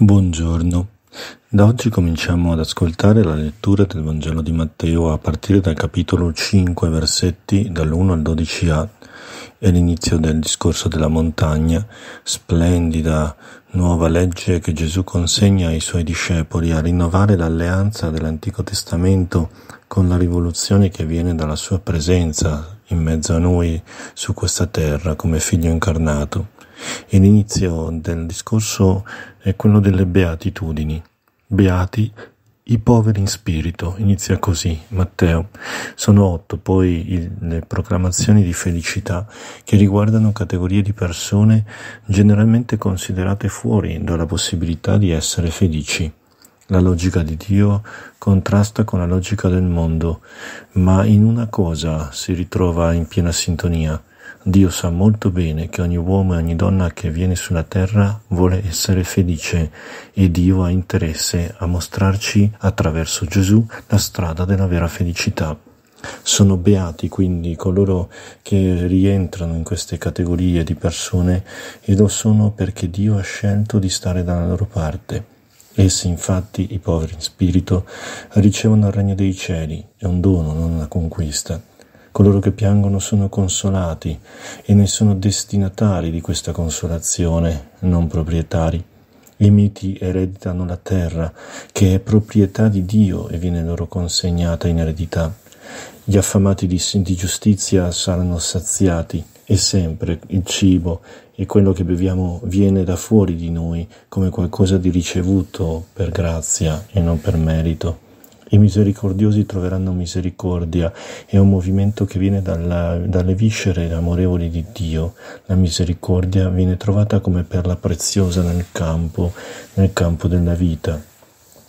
Buongiorno. Da oggi cominciamo ad ascoltare la lettura del Vangelo di Matteo a partire dal capitolo 5, versetti dall'1 al 12a. È l'inizio del discorso della montagna, splendida nuova legge che Gesù consegna ai suoi discepoli a rinnovare l'alleanza dell'Antico Testamento con la rivoluzione che viene dalla sua presenza in mezzo a noi su questa terra come figlio incarnato. E l'inizio del discorso è quello delle beatitudini. Beati i poveri in spirito, inizia così Matteo. Sono otto poi il, le proclamazioni di felicità che riguardano categorie di persone generalmente considerate fuori dalla possibilità di essere felici. La logica di Dio contrasta con la logica del mondo, ma in una cosa si ritrova in piena sintonia, Dio sa molto bene che ogni uomo e ogni donna che viene sulla terra vuole essere felice e Dio ha interesse a mostrarci attraverso Gesù la strada della vera felicità. Sono beati quindi coloro che rientrano in queste categorie di persone e lo sono perché Dio ha scelto di stare dalla loro parte. Essi infatti, i poveri in spirito, ricevono il regno dei cieli, è un dono, non una conquista. Coloro che piangono sono consolati e ne sono destinatari di questa consolazione, non proprietari. I miti ereditano la terra, che è proprietà di Dio e viene loro consegnata in eredità. Gli affamati di, di giustizia saranno saziati e sempre il cibo e quello che beviamo viene da fuori di noi come qualcosa di ricevuto per grazia e non per merito. I misericordiosi troveranno misericordia. È un movimento che viene dalla, dalle viscere amorevoli di Dio. La misericordia viene trovata come perla preziosa nel campo, nel campo della vita.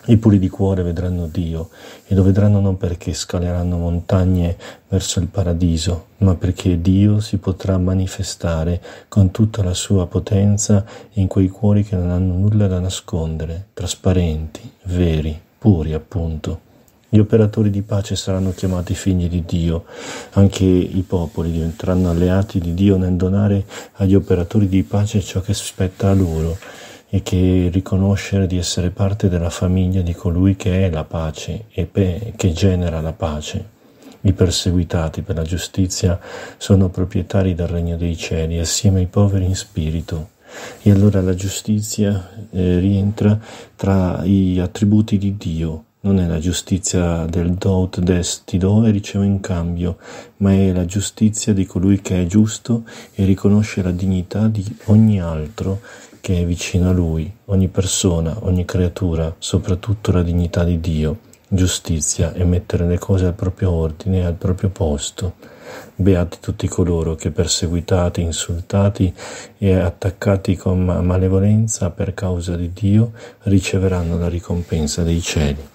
I puri di cuore vedranno Dio e lo vedranno non perché scaleranno montagne verso il paradiso, ma perché Dio si potrà manifestare con tutta la sua potenza in quei cuori che non hanno nulla da nascondere, trasparenti, veri, puri appunto. Gli operatori di pace saranno chiamati figli di Dio, anche i popoli diventeranno alleati di Dio nel donare agli operatori di pace ciò che spetta a loro e che riconoscere di essere parte della famiglia di colui che è la pace e che genera la pace. I perseguitati per la giustizia sono proprietari del regno dei cieli, assieme ai poveri in spirito. E allora la giustizia eh, rientra tra gli attributi di Dio non è la giustizia del dout des ti do e ricevo in cambio, ma è la giustizia di colui che è giusto e riconosce la dignità di ogni altro che è vicino a lui, ogni persona, ogni creatura, soprattutto la dignità di Dio. Giustizia è mettere le cose al proprio ordine e al proprio posto. Beati tutti coloro che perseguitati, insultati e attaccati con malevolenza per causa di Dio riceveranno la ricompensa dei cieli.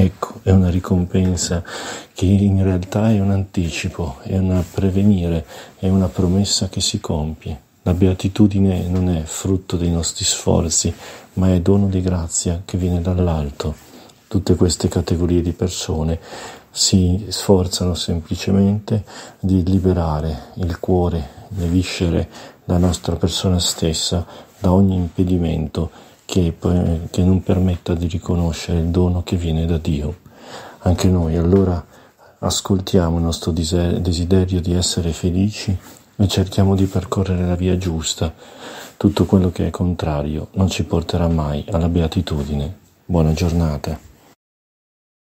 Ecco, è una ricompensa che in realtà è un anticipo, è un prevenire, è una promessa che si compie. La beatitudine non è frutto dei nostri sforzi, ma è dono di grazia che viene dall'alto. Tutte queste categorie di persone si sforzano semplicemente di liberare il cuore, le viscere, la nostra persona stessa da ogni impedimento che, eh, che non permetta di riconoscere il dono che viene da Dio. Anche noi allora ascoltiamo il nostro desiderio di essere felici e cerchiamo di percorrere la via giusta. Tutto quello che è contrario non ci porterà mai alla beatitudine. Buona giornata.